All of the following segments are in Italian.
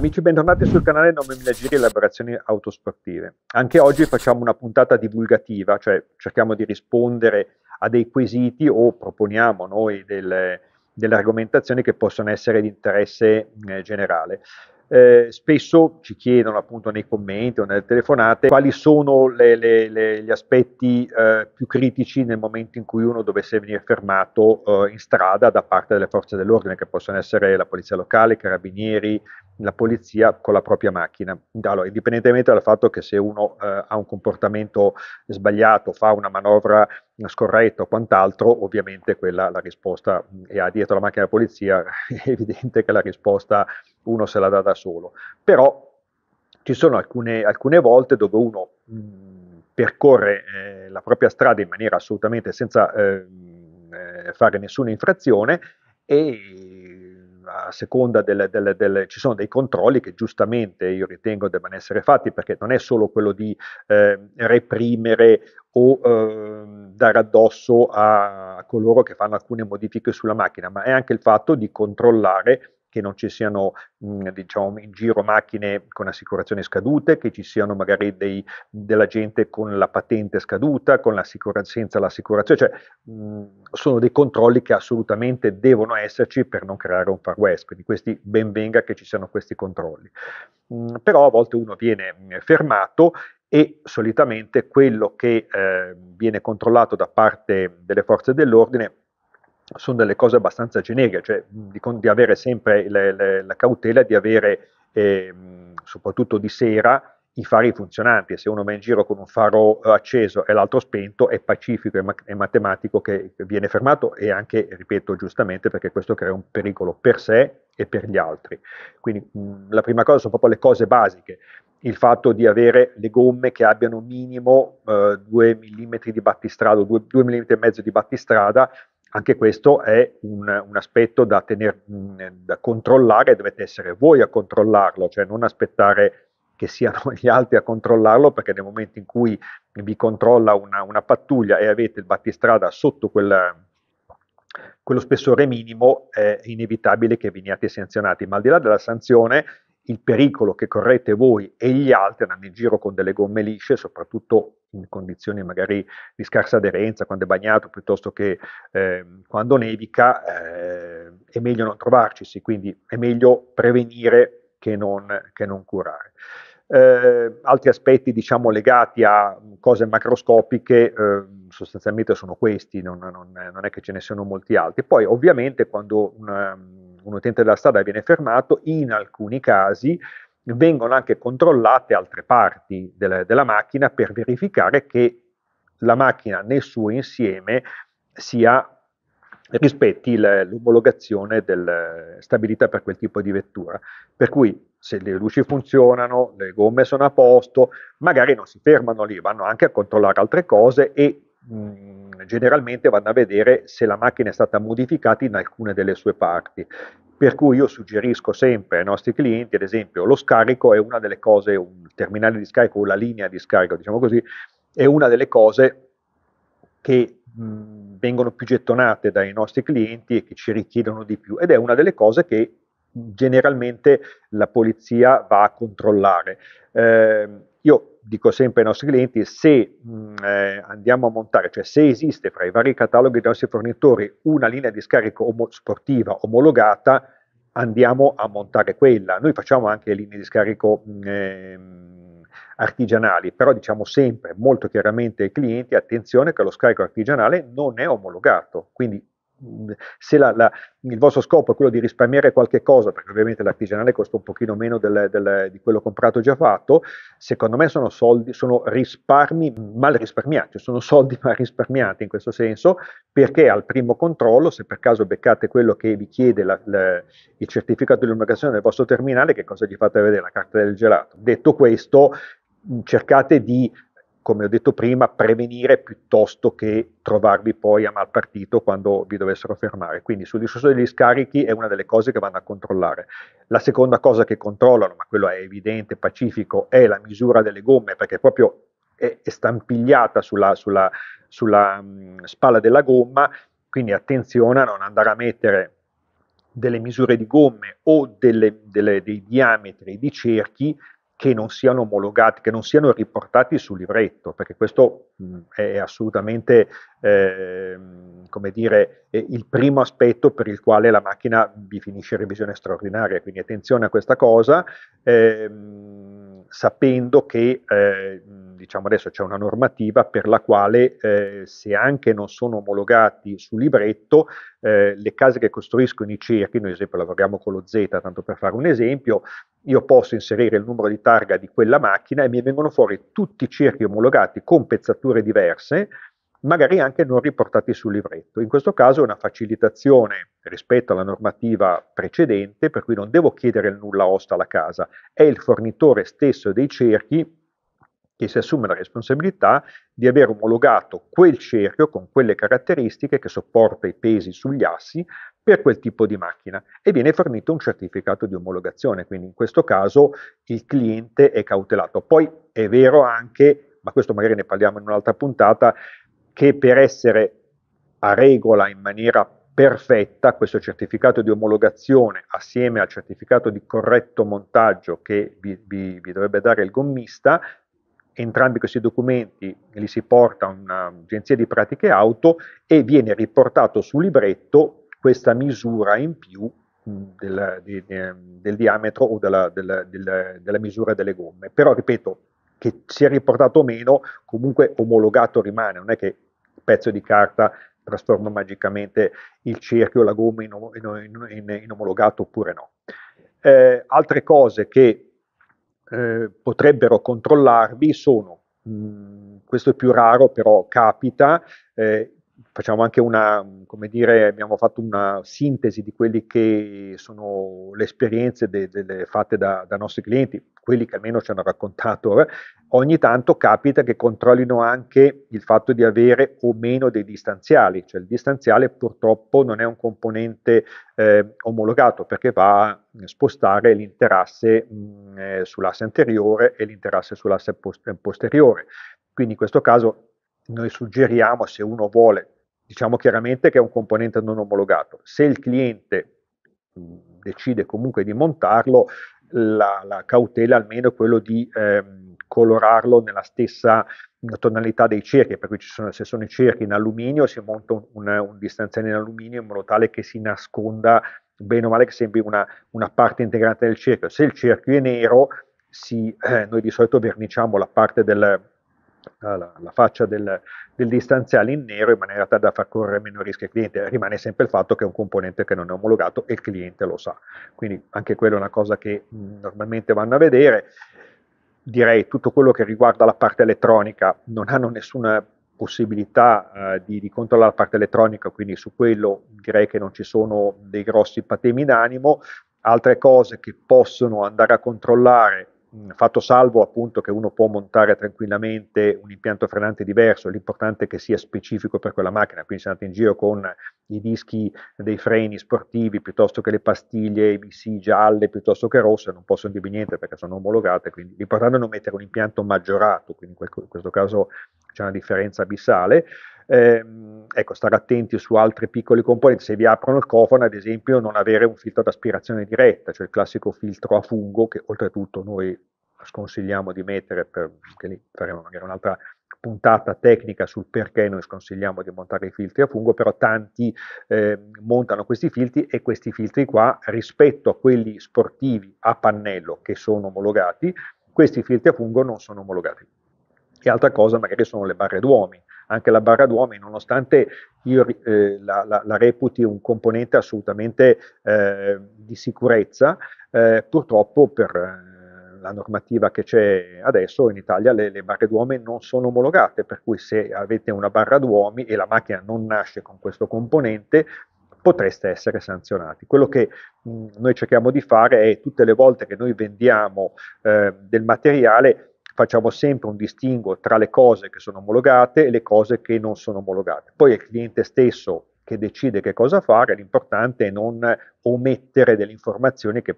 Amici, bentornati sul canale 9000 Giri e Elaborazioni Autosportive. Anche oggi facciamo una puntata divulgativa, cioè cerchiamo di rispondere a dei quesiti o proponiamo noi delle, delle argomentazioni che possono essere di interesse eh, generale. Eh, spesso ci chiedono appunto nei commenti o nelle telefonate quali sono le, le, le, gli aspetti eh, più critici nel momento in cui uno dovesse venire fermato eh, in strada da parte delle forze dell'ordine, che possono essere la polizia locale, i carabinieri, la polizia con la propria macchina. Allora, indipendentemente dal fatto che se uno eh, ha un comportamento sbagliato, fa una manovra scorretto o quant'altro, ovviamente quella la risposta è a dietro la macchina della polizia, è evidente che la risposta uno se la dà da solo, però ci sono alcune, alcune volte dove uno mh, percorre eh, la propria strada in maniera assolutamente senza ehm, eh, fare nessuna infrazione e a seconda delle, delle, delle, ci sono dei controlli che giustamente io ritengo debbano essere fatti perché non è solo quello di eh, reprimere o eh, dare addosso a coloro che fanno alcune modifiche sulla macchina, ma è anche il fatto di controllare che non ci siano mh, mhmm, diciamo, in giro macchine con assicurazioni scadute, che ci siano magari dei, della gente con la patente scaduta, con l'assicura- senza l'assicurazione, cioè mh, mhmm, sono dei controlli che assolutamente devono esserci per non creare un far west, quindi questi ben venga che ci siano questi controlli. Mh, mhmm, però a volte uno viene fermato e solitamente quello che eh, viene controllato da parte delle forze dell'ordine sono delle cose abbastanza generiche, cioè di, di avere sempre le, le, la cautela di avere eh, soprattutto di sera i fari funzionanti, se uno va in giro con un faro acceso e l'altro spento è pacifico e, ma- matematico che viene fermato e anche, ripeto giustamente, perché questo crea un pericolo per sé e per gli altri. Quindi mh, la prima cosa sono proprio le cose basiche, il fatto di avere le gomme che abbiano minimo eh, 2 mm di battistrada o 2, 2 mm e mezzo di battistrada, anche questo è un, un aspetto da, tener, mh, da controllare, dovete essere voi a controllarlo, cioè non aspettare che siano gli altri a controllarlo, perché nel momento in cui vi controlla una, una pattuglia e avete il battistrada sotto quel quello spessore minimo è inevitabile che veniate sanzionati, ma al di là della sanzione il pericolo che correte voi e gli altri andando in giro con delle gomme lisce, soprattutto in condizioni magari di scarsa aderenza, quando è bagnato piuttosto che eh, quando nevica, eh, è meglio non trovarci, quindi è meglio prevenire che non, che non curare. Eh, altri aspetti diciamo, legati a cose macroscopiche eh, sostanzialmente sono questi, non, non, non, è che ce ne siano molti altri. Poi ovviamente quando una, eh, un utente della strada viene fermato, in alcuni casi vengono anche controllate altre parti della, della macchina per verificare che la macchina nel suo insieme sia rispetti l'omologazione del, stabilita per quel tipo di vettura. Per cui se le luci funzionano, le gomme sono a posto, magari non si fermano lì, vanno anche a controllare altre cose e mh, generalmente vanno a vedere se la macchina è stata modificata in alcune delle sue parti. Per cui io suggerisco sempre ai nostri clienti, ad esempio, lo scarico è una delle cose, un terminale di scarico o la linea di scarico, diciamo così, è una delle cose che mh, vengono più gettonate dai nostri clienti e che ci richiedono di più ed è una delle cose che generalmente la polizia va a controllare. Eh, io dico sempre ai nostri clienti, se mh, eh, andiamo a montare, cioè se esiste fra i vari cataloghi dei nostri fornitori una linea di scarico omo- sportiva omologata, andiamo a montare quella. Noi facciamo anche linee di scarico eh, artigianali, però diciamo sempre molto chiaramente ai clienti, attenzione che lo scarico artigianale non è omologato, quindi se la, la, il vostro scopo è quello di risparmiare qualche cosa, perché ovviamente l'artigianale costa un pochino meno del, del, di quello comprato già fatto, secondo me sono soldi, sono risparmi mal risparmiati, sono soldi mal risparmiati in questo senso, perché al primo controllo, se per caso beccate quello che vi chiede la, il certificato di numerazione del vostro terminale, che cosa gli fate vedere? La carta del gelato. Detto questo, cercate di come ho detto prima, prevenire piuttosto che trovarvi poi a mal partito quando vi dovessero fermare. Quindi sul discorso degli scarichi è una delle cose che vanno a controllare. La seconda cosa che controllano, ma quello è evidente, pacifico, è la misura delle gomme, perché proprio è, è stampigliata sulla, sulla, sulla mh, spalla della gomma, quindi attenzione a non andare a mettere delle misure di gomme o delle, delle, dei diametri di cerchi che non siano omologati, che non siano riportati sul libretto, perché questo mh, è assolutamente eh, come dire, il primo aspetto per il quale la macchina vi finisce revisione straordinaria, quindi attenzione a questa cosa. Eh, sapendo che eh, diciamo adesso c'è una normativa per la quale eh, se anche non sono omologati su libretto, eh, le case che costruiscono i cerchi, noi ad esempio lavoriamo con lo Z, tanto per fare un esempio, io posso inserire il numero di targa di quella macchina e mi vengono fuori tutti i cerchi omologati con pezzature diverse magari anche non riportati sul libretto. In questo caso è una facilitazione rispetto alla normativa precedente, per cui non devo chiedere il nulla osta alla casa, è il fornitore stesso dei cerchi che si assume la responsabilità di aver omologato quel cerchio con quelle caratteristiche che sopporta i pesi sugli assi per quel tipo di macchina e viene fornito un certificato di omologazione, quindi in questo caso il cliente è cautelato. Poi è vero anche, ma questo magari ne parliamo in un'altra puntata, che per essere a regola in maniera perfetta questo certificato di omologazione assieme al certificato di corretto montaggio che vi, vi, vi dovrebbe dare il gommista, entrambi questi documenti li si porta a un'agenzia di pratiche auto e viene riportato sul libretto questa misura in più del, del, del diametro o della, del, della misura delle gomme. Però ripeto, che sia riportato o meno, comunque omologato rimane, non è che il pezzo di carta trasforma magicamente il cerchio, la gomma in, in, in, in omologato oppure no. Eh, altre cose che eh, potrebbero controllarvi sono, mh, mm, questo è più raro però capita, eh, facciamo anche una, come dire, abbiamo fatto una sintesi di quelle che sono le esperienze de, de, de, fatte da, da, nostri clienti, quelli che almeno ci hanno raccontato. Eh. Ogni tanto capita che controllino anche il fatto di avere o meno dei distanziali, cioè il distanziale purtroppo non è un componente eh, omologato perché va a spostare l'interasse mh, mm, eh, sull'asse anteriore e l'interasse sull'asse posteriore. Quindi in questo caso noi suggeriamo se uno vuole, diciamo chiaramente che è un componente non omologato, se il cliente mm, decide comunque di montarlo, la, la cautela almeno è quello di ehm, colorarlo nella stessa tonalità dei cerchi, per cui sono, se sono i cerchi in alluminio si monta un, un, un distanziale in alluminio in modo tale che si nasconda bene o male che sembri una, una parte integrante del cerchio. Se il cerchio è nero, si, eh, noi di solito verniciamo la parte del, la, la faccia del, del, distanziale in nero in maniera tale da far correre meno rischi al cliente, rimane sempre il fatto che è un componente che non è omologato e il cliente lo sa. Quindi anche quella è una cosa che mh, normalmente vanno a vedere. Direi tutto quello che riguarda la parte elettronica non hanno nessuna possibilità eh, di, di, controllare la parte elettronica, quindi su quello direi che non ci sono dei grossi patemi d'animo. Altre cose che possono andare a controllare fatto salvo appunto che uno può montare tranquillamente un impianto frenante diverso, l'importante è che sia specifico per quella macchina, quindi se andate in giro con i dischi dei freni sportivi piuttosto che le pastiglie ABC gialle piuttosto che rosse non possono dirvi niente perché sono omologate, quindi l'importante è non mettere un impianto maggiorato, quindi in questo caso c'è una differenza abissale. Eh, ecco, stare attenti su altri piccoli componenti, se vi aprono il cofano ad esempio non avere un filtro ad aspirazione diretta, cioè il classico filtro a fungo che oltretutto noi sconsigliamo di mettere, per, che lì faremo magari un'altra puntata tecnica sul perché noi sconsigliamo di montare i filtri a fungo, però tanti eh, montano questi filtri e questi filtri qua rispetto a quelli sportivi a pannello che sono omologati, questi filtri a fungo non sono omologati. E altra cosa magari sono le barre d'uomi, anche la Barra d'Uomini, nonostante io eh, la, la, la, reputi un componente assolutamente eh, di sicurezza, eh, purtroppo per eh, la normativa che c'è adesso in Italia le, le, barre d'uomi non sono omologate, per cui se avete una barra d'uomi e la macchina non nasce con questo componente, potreste essere sanzionati. Quello che mh, mm, noi cerchiamo di fare è tutte le volte che noi vendiamo eh, del materiale facciamo sempre un distinguo tra le cose che sono omologate e le cose che non sono omologate. Poi è il cliente stesso che decide che cosa fare, l'importante è non omettere delle informazioni che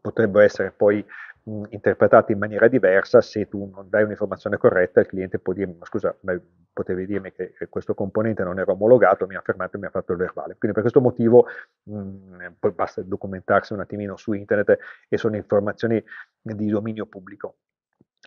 potrebbero essere poi mh, interpretate in maniera diversa se tu non dai un'informazione corretta il cliente può dirmi ma scusa ma potevi dirmi che questo componente non era omologato mi ha fermato e mi ha fatto il verbale quindi per questo motivo mh, poi basta documentarsi un attimino su internet e sono informazioni di dominio pubblico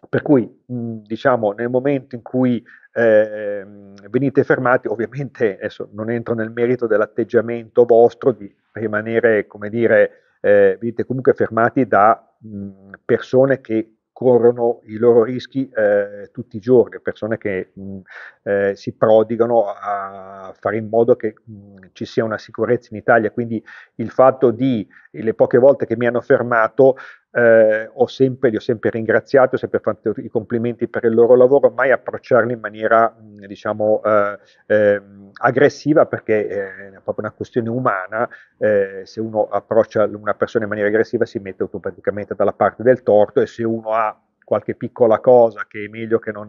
per cui, mhmm, diciamo, nel momento in cui eh, venite fermati, ovviamente adesso non entro nel merito dell'atteggiamento vostro di rimanere, come dire, eh, venite comunque fermati da mh, mhmm, persone che corrono i loro rischi eh, tutti i giorni, persone che mh, mhmm, eh, si prodigano a fare in modo che mh, ci sia una sicurezza in Italia. Quindi il fatto di le poche volte che mi hanno fermato eh, ho sempre, li ho sempre ringraziati, ho sempre fatto i complimenti per il loro lavoro, mai approcciarli in maniera mm, diciamo eh, eh, aggressiva perché eh, è proprio una questione umana, eh, se uno approccia una persona in maniera aggressiva si mette automaticamente dalla parte del torto e se uno ha qualche piccola cosa che è meglio che non,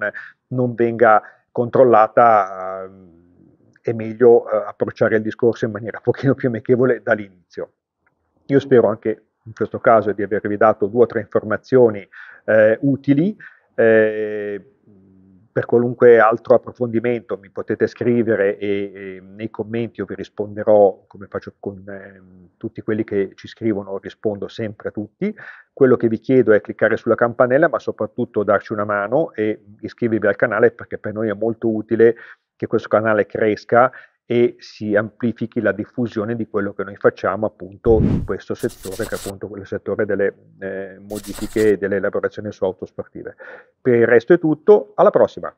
non venga controllata eh, è meglio approcciare il discorso in maniera un pochino più amichevole dall'inizio. Io spero anche in questo caso di avervi dato due o tre informazioni eh, utili. Eh, per qualunque altro approfondimento mi potete scrivere e, e, nei commenti io vi risponderò come faccio con eh, tutti quelli che ci scrivono, rispondo sempre a tutti. Quello che vi chiedo è cliccare sulla campanella ma soprattutto darci una mano e iscrivervi al canale perché per noi è molto utile che questo canale cresca e si amplifichi la diffusione di quello che noi facciamo appunto in questo settore, che è appunto il settore delle eh, modifiche e delle elaborazioni su autosportive. Per il resto è tutto, alla prossima!